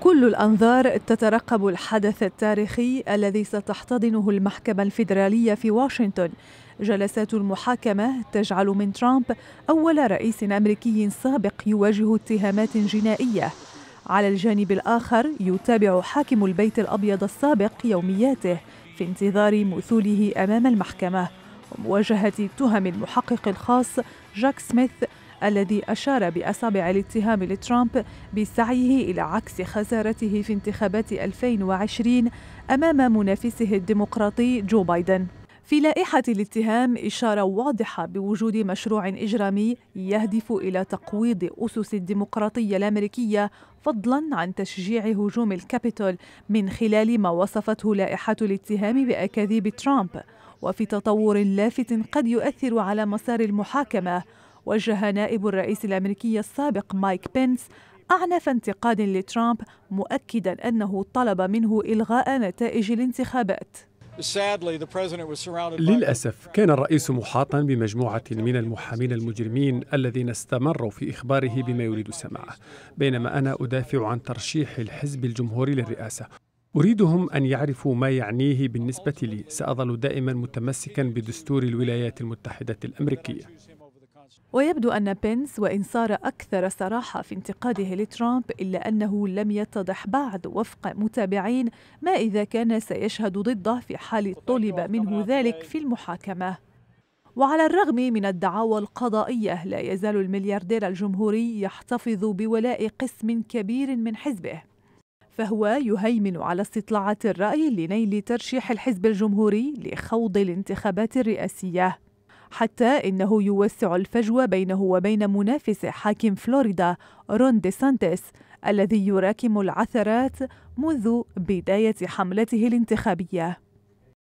كل الأنظار تترقب الحدث التاريخي الذي ستحتضنه المحكمة الفيدرالية في واشنطن جلسات المحاكمة تجعل من ترامب أول رئيس أمريكي سابق يواجه اتهامات جنائية على الجانب الآخر يتابع حاكم البيت الأبيض السابق يومياته في انتظار مثوله أمام المحكمة ومواجهة تهم المحقق الخاص جاك سميث الذي أشار بأصابع الاتهام لترامب بسعيه إلى عكس خسارته في انتخابات 2020 أمام منافسه الديمقراطي جو بايدن في لائحة الاتهام إشارة واضحة بوجود مشروع إجرامي يهدف إلى تقويض أسس الديمقراطية الأمريكية فضلا عن تشجيع هجوم الكابيتول من خلال ما وصفته لائحة الاتهام بأكاذيب ترامب وفي تطور لافت قد يؤثر على مسار المحاكمة وجه نائب الرئيس الامريكي السابق مايك بينس أعنف انتقاد لترامب مؤكدا أنه طلب منه إلغاء نتائج الانتخابات للأسف كان الرئيس محاطا بمجموعة من المحامين المجرمين الذين استمروا في إخباره بما يريد سماعه بينما أنا أدافع عن ترشيح الحزب الجمهوري للرئاسة أريدهم أن يعرفوا ما يعنيه بالنسبة لي سأظل دائما متمسكا بدستور الولايات المتحدة الأمريكية ويبدو أن بينس وإن صار أكثر صراحة في انتقاده لترامب إلا أنه لم يتضح بعد وفق متابعين ما إذا كان سيشهد ضده في حال طلب منه ذلك في المحاكمة وعلى الرغم من الدعاوى القضائية لا يزال الملياردير الجمهوري يحتفظ بولاء قسم كبير من حزبه فهو يهيمن على استطلاعات الرأي لنيل ترشيح الحزب الجمهوري لخوض الانتخابات الرئاسية حتى إنه يوسع الفجوة بينه وبين منافسه حاكم فلوريدا رون دي سانتيس الذي يراكم العثرات منذ بداية حملته الانتخابية